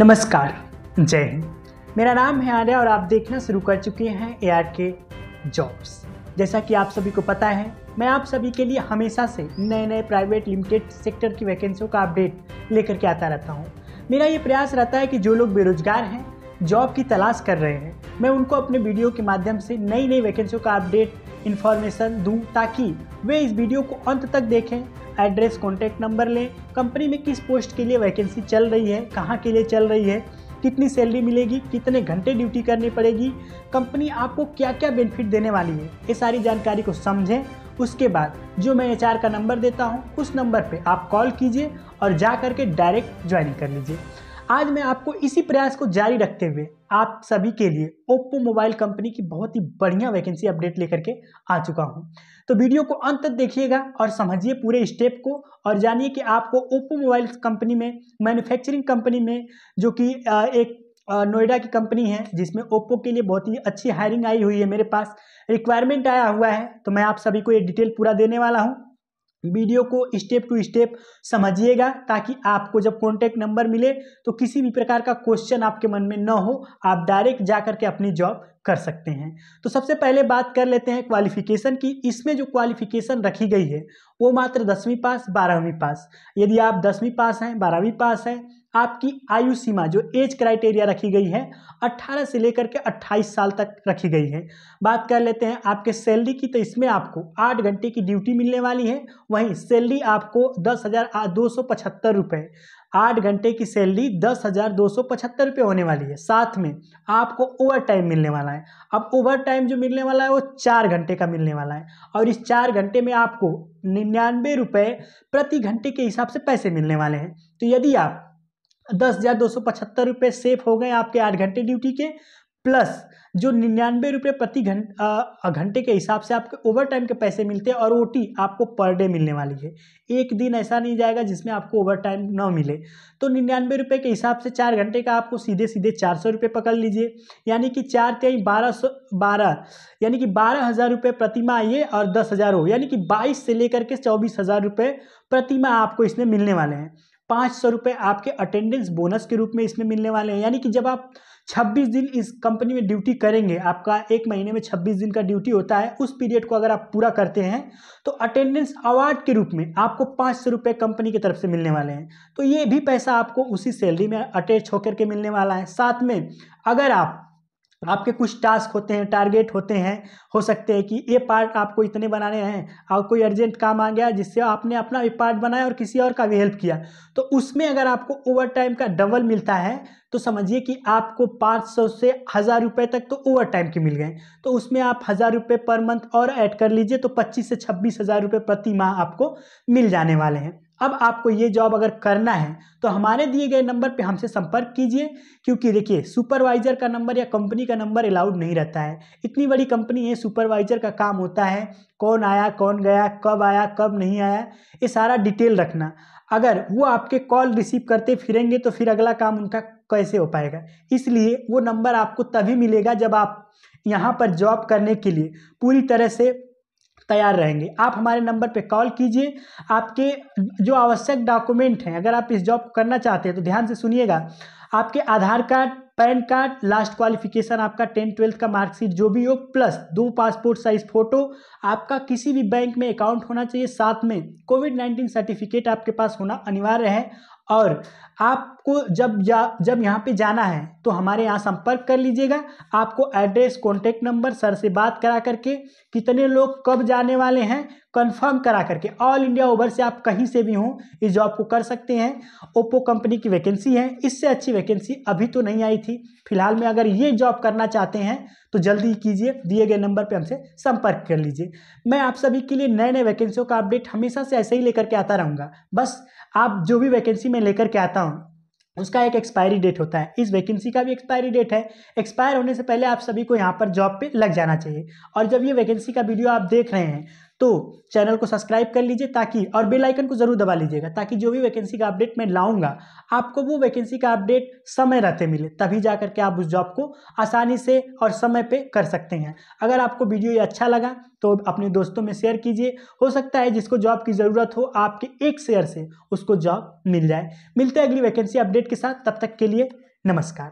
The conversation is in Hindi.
नमस्कार जय हिंद मेरा नाम है आर्या और आप देखना शुरू कर चुके हैं ए आर के जॉब्स जैसा कि आप सभी को पता है मैं आप सभी के लिए हमेशा से नए नए प्राइवेट लिमिटेड सेक्टर की वैकेंसियों का अपडेट लेकर के आता रहता हूँ मेरा ये प्रयास रहता है कि जो लोग बेरोजगार हैं जॉब की तलाश कर रहे हैं मैं उनको अपने वीडियो के माध्यम से नई नई वैकेंसियों का अपडेट इन्फॉर्मेशन दूँ ताकि वे इस वीडियो को अंत तक देखें एड्रेस कॉन्टैक्ट नंबर लें कंपनी में किस पोस्ट के लिए वैकेंसी चल रही है कहाँ के लिए चल रही है कितनी सैलरी मिलेगी कितने घंटे ड्यूटी करनी पड़ेगी कंपनी आपको क्या क्या बेनिफिट देने वाली है ये सारी जानकारी को समझें उसके बाद जो मैं एच का नंबर देता हूँ उस नंबर पर आप कॉल कीजिए और जा करके डायरेक्ट ज्वाइनिंग कर लीजिए आज मैं आपको इसी प्रयास को जारी रखते हुए आप सभी के लिए ओप्पो मोबाइल कंपनी की बहुत ही बढ़िया वैकेंसी अपडेट लेकर के आ चुका हूं तो वीडियो को अंत तक देखिएगा और समझिए पूरे स्टेप को और जानिए कि आपको ओप्पो मोबाइल कंपनी में मैन्युफैक्चरिंग कंपनी में जो कि एक नोएडा की कंपनी है जिसमें ओप्पो के लिए बहुत ही अच्छी हायरिंग आई हुई है मेरे पास रिक्वायरमेंट आया हुआ है तो मैं आप सभी को ये डिटेल पूरा देने वाला हूँ वीडियो को स्टेप टू स्टेप समझिएगा ताकि आपको जब कॉन्टैक्ट नंबर मिले तो किसी भी प्रकार का क्वेश्चन आपके मन में ना हो आप डायरेक्ट जा करके अपनी जॉब कर सकते हैं तो सबसे पहले बात कर लेते हैं क्वालिफिकेशन की इसमें जो क्वालिफिकेशन रखी गई है वो मात्र दसवीं पास बारहवीं पास यदि आप दसवीं पास हैं बारहवीं पास हैं आपकी आयु सीमा जो एज क्राइटेरिया रखी गई है 18 से लेकर के 28 साल तक रखी गई है बात कर लेते हैं आपके सैलरी की तो इसमें आपको आठ घंटे की ड्यूटी मिलने वाली है वहीं सैलरी आपको दस हज़ार दो सौ पचहत्तर रुपये आठ घंटे की सैलरी दस हज़ार दो सौ पचहत्तर रुपये होने वाली है साथ में आपको ओवर टाइम मिलने वाला है अब ओवर टाइम जो मिलने वाला है वो चार घंटे का मिलने वाला है और इस चार घंटे में आपको निन्यानवे रुपये प्रति घंटे के हिसाब से पैसे मिलने वाले हैं तो यदि आप दस हज़ार दो सौ पचहत्तर रुपये सेफ हो गए आपके आठ घंटे ड्यूटी के प्लस जो निन्यानवे रुपये प्रति घंटा घंटे के हिसाब से आपके ओवर टाइम के पैसे मिलते हैं और ओ आपको पर डे मिलने वाली है एक दिन ऐसा नहीं जाएगा जिसमें आपको ओवर टाइम न मिले तो निन्यानवे रुपये के हिसाब से चार घंटे का आपको सीधे सीधे चार सौ रुपये पकड़ लीजिए यानी कि चार तेई बारह सौ बारह यानी कि बारह हज़ार रुपये प्रतिमा आइए और दस हज़ार हो यानी कि बाईस से लेकर के चौबीस हज़ार रुपये प्रतिमा आपको इसमें मिलने वाले हैं पाँच सौ रुपये आपके अटेंडेंस बोनस के रूप में इसमें मिलने वाले हैं यानी कि जब आप 26 दिन इस कंपनी में ड्यूटी करेंगे आपका एक महीने में 26 दिन का ड्यूटी होता है उस पीरियड को अगर आप पूरा करते हैं तो अटेंडेंस अवार्ड के रूप में आपको पाँच सौ रुपये कंपनी की तरफ से मिलने वाले हैं तो ये भी पैसा आपको उसी सैलरी में अटैच होकर के मिलने वाला है साथ में अगर आप आपके कुछ टास्क होते हैं टारगेट होते हैं हो सकते हैं कि ये पार्ट आपको इतने बनाने हैं और कोई अर्जेंट काम आ गया जिससे आपने अपना भी पार्ट बनाया और किसी और का भी हेल्प किया तो उसमें अगर आपको ओवर टाइम का डबल मिलता है तो समझिए कि आपको पाँच सौ से हज़ार रुपये तक तो ओवर टाइम के मिल गए तो उसमें आप हज़ार रुपये पर मंथ और ऐड कर लीजिए तो पच्चीस से छब्बीस हज़ार रुपये प्रति माह आपको मिल जाने वाले हैं अब आपको ये जॉब अगर करना है तो हमारे दिए गए नंबर पे हमसे संपर्क कीजिए क्योंकि देखिए सुपरवाइजर का नंबर या कंपनी का नंबर अलाउड नहीं रहता है इतनी बड़ी कंपनी है सुपरवाइजर का काम होता है कौन आया कौन गया कब आया कब नहीं आया ये सारा डिटेल रखना अगर वो आपके कॉल रिसीव करते फिरेंगे तो फिर अगला काम उनका कैसे हो पाएगा इसलिए वो नंबर आपको तभी मिलेगा जब आप यहाँ पर जॉब करने के लिए पूरी तरह से तैयार रहेंगे आप हमारे नंबर पर कॉल कीजिए आपके जो आवश्यक डॉक्यूमेंट हैं अगर आप इस जॉब को करना चाहते हैं तो ध्यान से सुनिएगा आपके Aadhaar card PAN card last qualification आपका टेंथ ट्वेल्थ का मार्कशीट जो भी हो प्लस दो पासपोर्ट साइज फोटो आपका किसी भी बैंक में अकाउंट होना चाहिए साथ में कोविड नाइन्टीन सर्टिफिकेट आपके पास होना अनिवार्य है और आपको जब जा, जब यहाँ पे जाना है तो हमारे यहाँ संपर्क कर लीजिएगा आपको एड्रेस कॉन्टेक्ट नंबर सर से बात करा करके कितने लोग कब जाने वाले हैं कंफर्म करा करके ऑल इंडिया ओवर से आप कहीं से भी हों इस जॉब को कर सकते हैं ओप्पो कंपनी की वैकेंसी है इससे अच्छी वैकेंसी अभी तो नहीं आई थी फिलहाल में अगर ये जॉब करना चाहते हैं तो जल्दी कीजिए दिए गए नंबर पर हमसे संपर्क कर लीजिए मैं आप सभी के लिए नए नए वैकेंसियों का अपडेट हमेशा से ऐसे ही लेकर के आता रहूँगा बस आप जो भी वैकेंसी में में लेकर के आता हूँ उसका एक एक्सपायरी डेट होता है इस वैकेंसी का भी एक्सपायरी डेट है एक्सपायर होने से पहले आप सभी को यहाँ पर जॉब पे लग जाना चाहिए और जब ये वैकेंसी का वीडियो आप देख रहे हैं तो चैनल को सब्सक्राइब कर लीजिए ताकि और बेल आइकन को जरूर दबा लीजिएगा ताकि जो भी वैकेंसी का अपडेट मैं लाऊंगा आपको वो वैकेंसी का अपडेट समय रहते मिले तभी जा करके आप उस जॉब को आसानी से और समय पे कर सकते हैं अगर आपको वीडियो ये अच्छा लगा तो अपने दोस्तों में शेयर कीजिए हो सकता है जिसको जॉब की ज़रूरत हो आपके एक शेयर से उसको जॉब मिल जाए मिलते हैं अगली वैकेंसी अपडेट के साथ तब तक के लिए नमस्कार